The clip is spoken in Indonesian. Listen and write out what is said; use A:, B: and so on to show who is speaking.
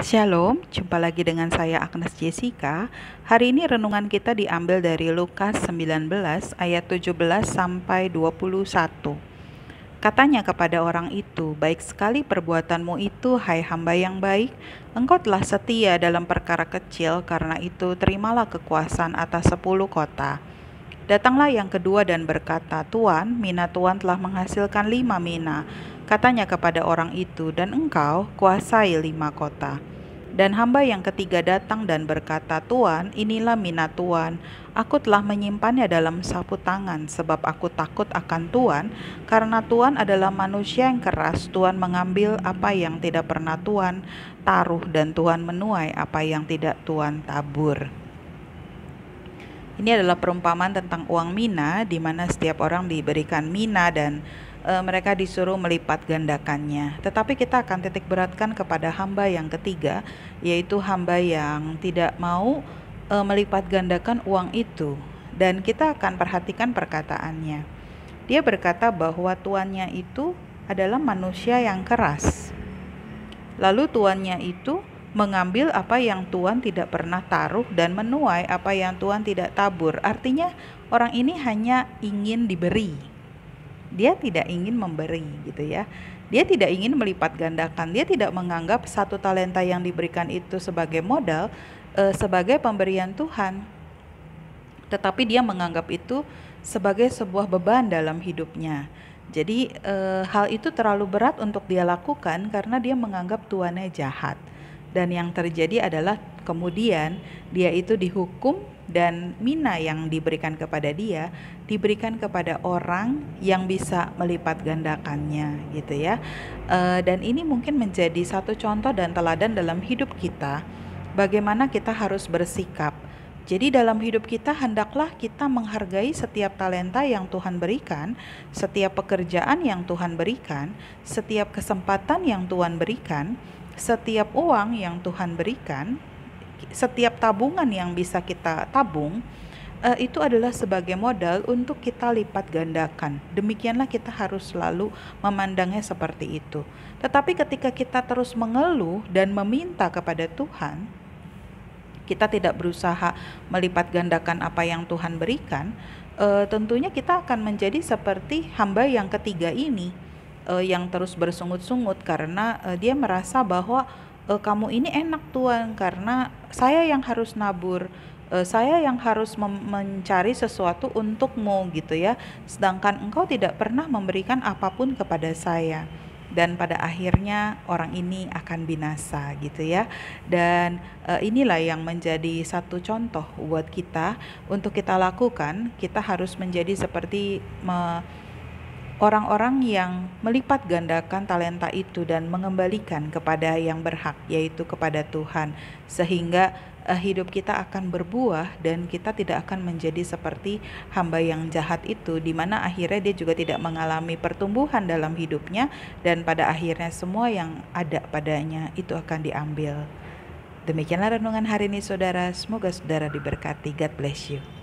A: Shalom, jumpa lagi dengan saya Agnes Jessica. Hari ini renungan kita diambil dari Lukas 19 ayat 17 sampai 21. Katanya kepada orang itu, baik sekali perbuatanmu itu, hai hamba yang baik, engkau telah setia dalam perkara kecil, karena itu terimalah kekuasaan atas sepuluh kota. Datanglah yang kedua dan berkata, Tuan, mina Tuan telah menghasilkan lima mina, Katanya kepada orang itu, "Dan engkau kuasai lima kota." Dan hamba yang ketiga datang dan berkata, "Tuan, inilah mina Tuan. Aku telah menyimpannya dalam sapu tangan, sebab aku takut akan Tuan, karena Tuan adalah manusia yang keras. Tuan mengambil apa yang tidak pernah Tuan taruh, dan Tuan menuai apa yang tidak Tuan tabur." Ini adalah perumpamaan tentang uang mina, di mana setiap orang diberikan mina dan e, mereka disuruh melipat gandakannya. Tetapi kita akan titik beratkan kepada hamba yang ketiga, yaitu hamba yang tidak mau e, melipat gandakan uang itu. Dan kita akan perhatikan perkataannya. Dia berkata bahwa tuannya itu adalah manusia yang keras. Lalu tuannya itu mengambil apa yang tuan tidak pernah taruh dan menuai apa yang tuan tidak tabur. Artinya, orang ini hanya ingin diberi, dia tidak ingin memberi gitu ya dia tidak ingin melipat gandakan dia tidak menganggap satu talenta yang diberikan itu sebagai modal e, sebagai pemberian Tuhan tetapi dia menganggap itu sebagai sebuah beban dalam hidupnya jadi e, hal itu terlalu berat untuk dia lakukan karena dia menganggap tuannya jahat dan yang terjadi adalah kemudian dia itu dihukum dan mina yang diberikan kepada dia diberikan kepada orang yang bisa melipat gandakannya gitu ya e, dan ini mungkin menjadi satu contoh dan teladan dalam hidup kita bagaimana kita harus bersikap jadi dalam hidup kita hendaklah kita menghargai setiap talenta yang Tuhan berikan, setiap pekerjaan yang Tuhan berikan, setiap kesempatan yang Tuhan berikan, setiap uang yang Tuhan berikan, setiap tabungan yang bisa kita tabung, uh, itu adalah sebagai modal untuk kita lipat gandakan. Demikianlah kita harus selalu memandangnya seperti itu. Tetapi ketika kita terus mengeluh dan meminta kepada Tuhan, kita tidak berusaha melipat gandakan apa yang Tuhan berikan, uh, tentunya kita akan menjadi seperti hamba yang ketiga ini uh, yang terus bersungut-sungut karena uh, dia merasa bahwa uh, kamu ini enak tuan karena saya yang harus nabur uh, saya yang harus mencari sesuatu untukmu gitu ya sedangkan engkau tidak pernah memberikan apapun kepada saya dan pada akhirnya orang ini akan binasa gitu ya dan e, inilah yang menjadi satu contoh buat kita untuk kita lakukan kita harus menjadi seperti me, orang-orang yang melipat gandakan talenta itu dan mengembalikan kepada yang berhak, yaitu kepada Tuhan, sehingga uh, hidup kita akan berbuah dan kita tidak akan menjadi seperti hamba yang jahat itu, di mana akhirnya dia juga tidak mengalami pertumbuhan dalam hidupnya, dan pada akhirnya semua yang ada padanya itu akan diambil. Demikianlah renungan hari ini, saudara. Semoga saudara diberkati. God bless you.